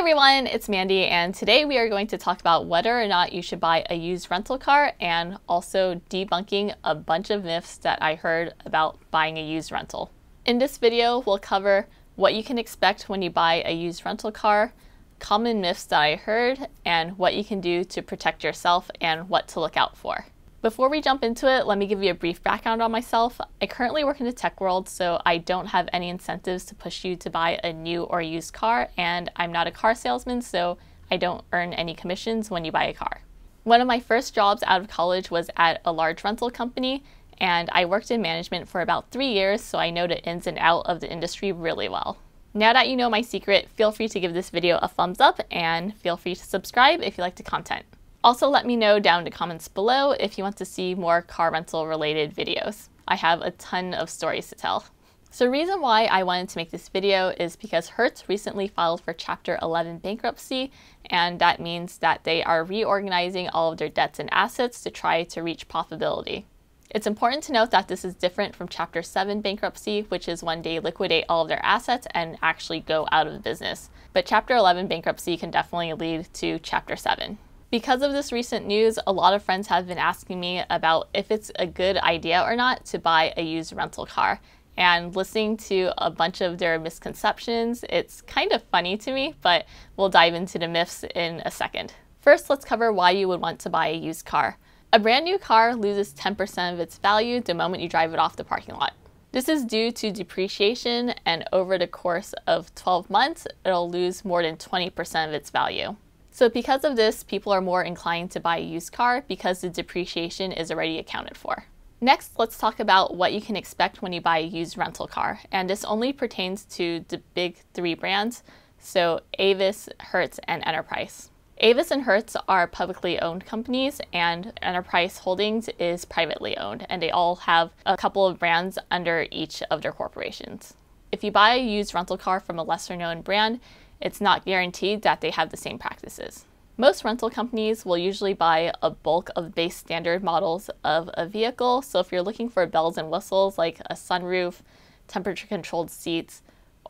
everyone, it's Mandy and today we are going to talk about whether or not you should buy a used rental car and also debunking a bunch of myths that I heard about buying a used rental. In this video, we'll cover what you can expect when you buy a used rental car, common myths that I heard, and what you can do to protect yourself and what to look out for. Before we jump into it, let me give you a brief background on myself. I currently work in the tech world, so I don't have any incentives to push you to buy a new or used car, and I'm not a car salesman, so I don't earn any commissions when you buy a car. One of my first jobs out of college was at a large rental company, and I worked in management for about three years, so I know the ins and out of the industry really well. Now that you know my secret, feel free to give this video a thumbs up and feel free to subscribe if you like the content. Also let me know down in the comments below if you want to see more car rental related videos. I have a ton of stories to tell. So the reason why I wanted to make this video is because Hertz recently filed for Chapter 11 bankruptcy, and that means that they are reorganizing all of their debts and assets to try to reach profitability. It's important to note that this is different from Chapter 7 bankruptcy, which is when they liquidate all of their assets and actually go out of business. But Chapter 11 bankruptcy can definitely lead to Chapter 7. Because of this recent news, a lot of friends have been asking me about if it's a good idea or not to buy a used rental car. And listening to a bunch of their misconceptions, it's kind of funny to me, but we'll dive into the myths in a second. First, let's cover why you would want to buy a used car. A brand new car loses 10% of its value the moment you drive it off the parking lot. This is due to depreciation, and over the course of 12 months, it'll lose more than 20% of its value. So because of this, people are more inclined to buy a used car because the depreciation is already accounted for. Next, let's talk about what you can expect when you buy a used rental car. And this only pertains to the big three brands, so Avis, Hertz, and Enterprise. Avis and Hertz are publicly owned companies, and Enterprise Holdings is privately owned, and they all have a couple of brands under each of their corporations. If you buy a used rental car from a lesser known brand, it's not guaranteed that they have the same practices. Most rental companies will usually buy a bulk of base standard models of a vehicle, so if you're looking for bells and whistles like a sunroof, temperature controlled seats,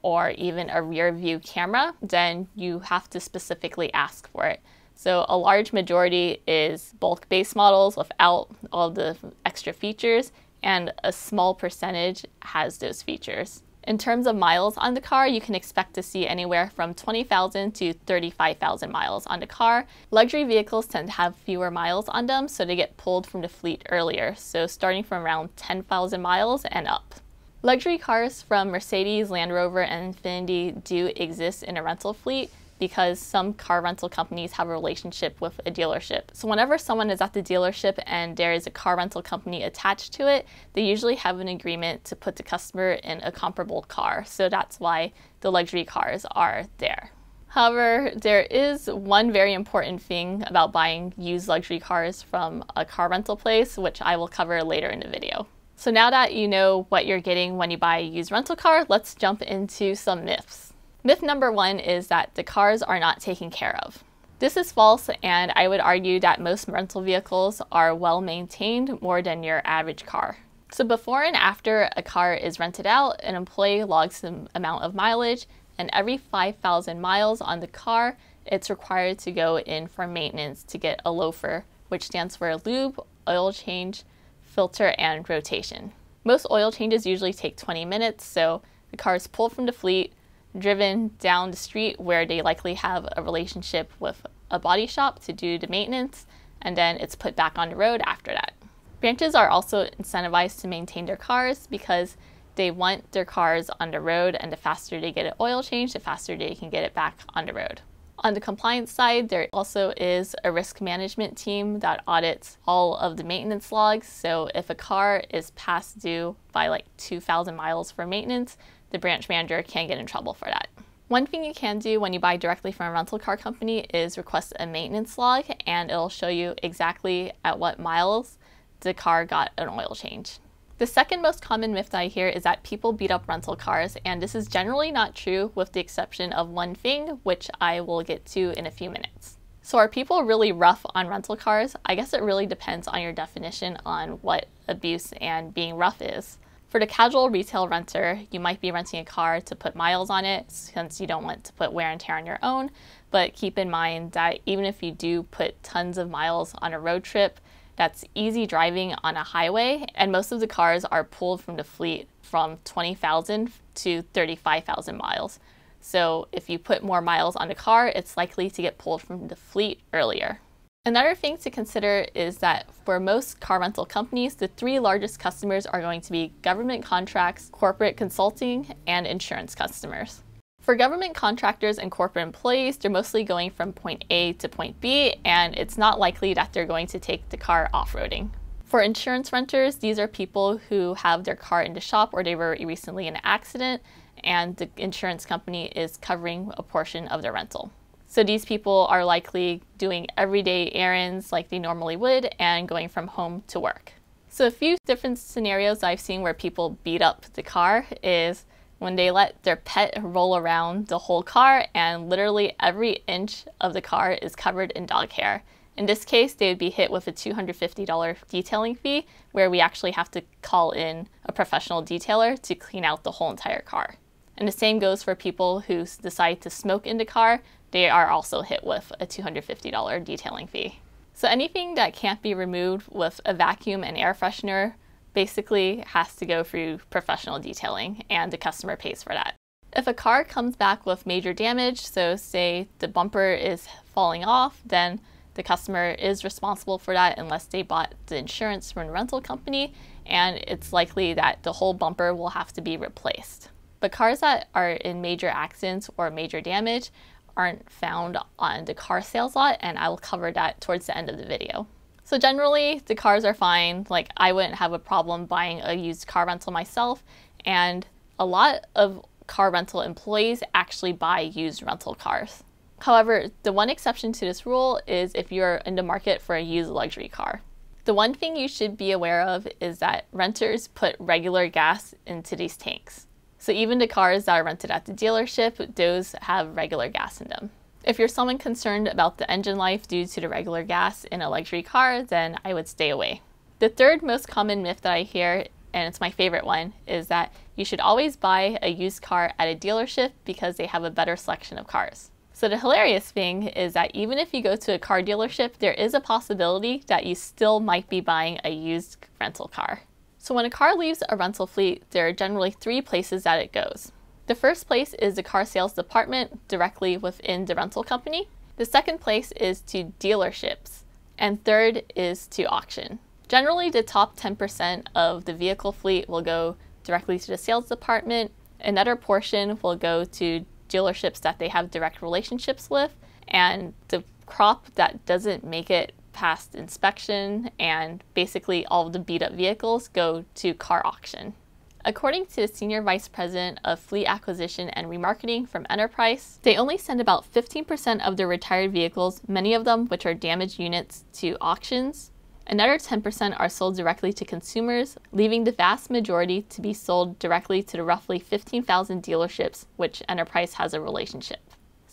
or even a rear view camera, then you have to specifically ask for it. So a large majority is bulk base models without all the extra features, and a small percentage has those features. In terms of miles on the car, you can expect to see anywhere from 20,000 to 35,000 miles on the car. Luxury vehicles tend to have fewer miles on them, so they get pulled from the fleet earlier, so starting from around 10,000 miles and up. Luxury cars from Mercedes, Land Rover, and Infiniti do exist in a rental fleet, because some car rental companies have a relationship with a dealership. So whenever someone is at the dealership and there is a car rental company attached to it, they usually have an agreement to put the customer in a comparable car. So that's why the luxury cars are there. However, there is one very important thing about buying used luxury cars from a car rental place, which I will cover later in the video. So now that you know what you're getting when you buy a used rental car, let's jump into some myths. Myth number one is that the cars are not taken care of. This is false, and I would argue that most rental vehicles are well maintained more than your average car. So, before and after a car is rented out, an employee logs the amount of mileage, and every 5,000 miles on the car, it's required to go in for maintenance to get a loafer, which stands for lube, oil change, filter, and rotation. Most oil changes usually take 20 minutes, so the car is pulled from the fleet, driven down the street where they likely have a relationship with a body shop to do the maintenance, and then it's put back on the road after that. Branches are also incentivized to maintain their cars because they want their cars on the road, and the faster they get an oil change, the faster they can get it back on the road. On the compliance side, there also is a risk management team that audits all of the maintenance logs. So if a car is past due by like 2,000 miles for maintenance, the branch manager can get in trouble for that. One thing you can do when you buy directly from a rental car company is request a maintenance log and it'll show you exactly at what miles the car got an oil change. The second most common myth that I hear is that people beat up rental cars, and this is generally not true with the exception of one thing, which I will get to in a few minutes. So are people really rough on rental cars? I guess it really depends on your definition on what abuse and being rough is. For the casual retail renter, you might be renting a car to put miles on it since you don't want to put wear and tear on your own, but keep in mind that even if you do put tons of miles on a road trip, that's easy driving on a highway, and most of the cars are pulled from the fleet from 20,000 to 35,000 miles. So if you put more miles on a car, it's likely to get pulled from the fleet earlier. Another thing to consider is that for most car rental companies, the three largest customers are going to be government contracts, corporate consulting, and insurance customers. For government contractors and corporate employees, they're mostly going from point A to point B, and it's not likely that they're going to take the car off roading. For insurance renters, these are people who have their car in the shop or they were recently in an accident, and the insurance company is covering a portion of their rental. So these people are likely doing everyday errands like they normally would and going from home to work. So a few different scenarios I've seen where people beat up the car is when they let their pet roll around the whole car and literally every inch of the car is covered in dog hair. In this case, they would be hit with a $250 detailing fee where we actually have to call in a professional detailer to clean out the whole entire car. And the same goes for people who decide to smoke in the car they are also hit with a $250 detailing fee. So anything that can't be removed with a vacuum and air freshener basically has to go through professional detailing and the customer pays for that. If a car comes back with major damage, so say the bumper is falling off, then the customer is responsible for that unless they bought the insurance from a rental company, and it's likely that the whole bumper will have to be replaced. But cars that are in major accidents or major damage aren't found on the car sales lot and I will cover that towards the end of the video. So generally the cars are fine, like I wouldn't have a problem buying a used car rental myself and a lot of car rental employees actually buy used rental cars. However, the one exception to this rule is if you're in the market for a used luxury car. The one thing you should be aware of is that renters put regular gas into these tanks. So even the cars that are rented at the dealership, those have regular gas in them. If you're someone concerned about the engine life due to the regular gas in a luxury car, then I would stay away. The third most common myth that I hear, and it's my favorite one, is that you should always buy a used car at a dealership because they have a better selection of cars. So the hilarious thing is that even if you go to a car dealership, there is a possibility that you still might be buying a used rental car. So when a car leaves a rental fleet, there are generally three places that it goes. The first place is the car sales department directly within the rental company. The second place is to dealerships. And third is to auction. Generally, the top 10% of the vehicle fleet will go directly to the sales department. Another portion will go to dealerships that they have direct relationships with. And the crop that doesn't make it passed inspection, and basically all of the beat up vehicles go to car auction. According to the Senior Vice President of Fleet Acquisition and Remarketing from Enterprise, they only send about 15% of their retired vehicles, many of them which are damaged units, to auctions. Another 10% are sold directly to consumers, leaving the vast majority to be sold directly to the roughly 15,000 dealerships which Enterprise has a relationship.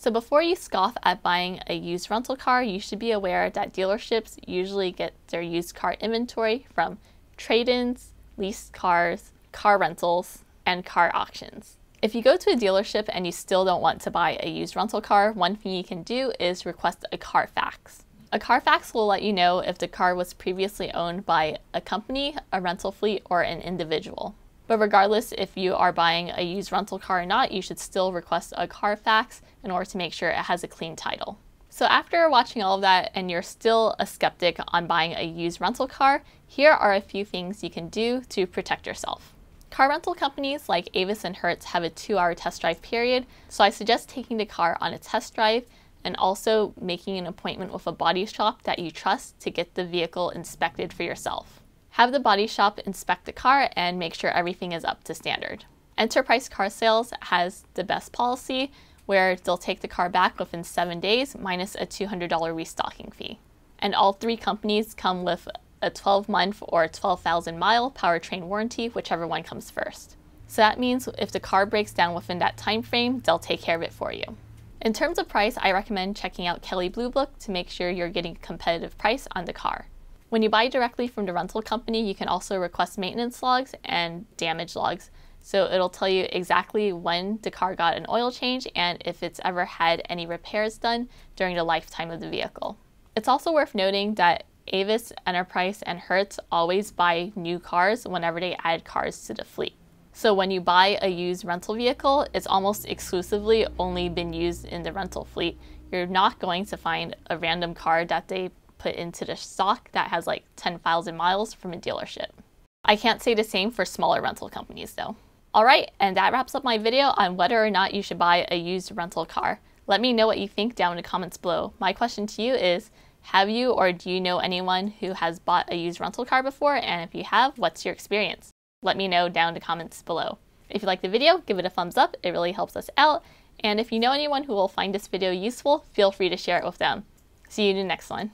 So before you scoff at buying a used rental car, you should be aware that dealerships usually get their used car inventory from trade-ins, leased cars, car rentals, and car auctions. If you go to a dealership and you still don't want to buy a used rental car, one thing you can do is request a Carfax. A Carfax will let you know if the car was previously owned by a company, a rental fleet, or an individual. But regardless if you are buying a used rental car or not, you should still request a Carfax in order to make sure it has a clean title. So after watching all of that and you're still a skeptic on buying a used rental car, here are a few things you can do to protect yourself. Car rental companies like Avis and Hertz have a two hour test drive period, so I suggest taking the car on a test drive and also making an appointment with a body shop that you trust to get the vehicle inspected for yourself. Have the body shop inspect the car and make sure everything is up to standard. Enterprise Car Sales has the best policy where they'll take the car back within seven days minus a $200 restocking fee. And all three companies come with a 12 month or 12,000 mile powertrain warranty, whichever one comes first. So that means if the car breaks down within that time frame, they'll take care of it for you. In terms of price, I recommend checking out Kelly Blue Book to make sure you're getting a competitive price on the car. When you buy directly from the rental company, you can also request maintenance logs and damage logs. So it'll tell you exactly when the car got an oil change and if it's ever had any repairs done during the lifetime of the vehicle. It's also worth noting that Avis, Enterprise, and Hertz always buy new cars whenever they add cars to the fleet. So when you buy a used rental vehicle, it's almost exclusively only been used in the rental fleet. You're not going to find a random car that they put into the stock that has like 10,000 miles from a dealership. I can't say the same for smaller rental companies though. Alright, and that wraps up my video on whether or not you should buy a used rental car. Let me know what you think down in the comments below. My question to you is, have you or do you know anyone who has bought a used rental car before? And if you have, what's your experience? Let me know down in the comments below. If you like the video, give it a thumbs up, it really helps us out. And if you know anyone who will find this video useful, feel free to share it with them. See you in the next one.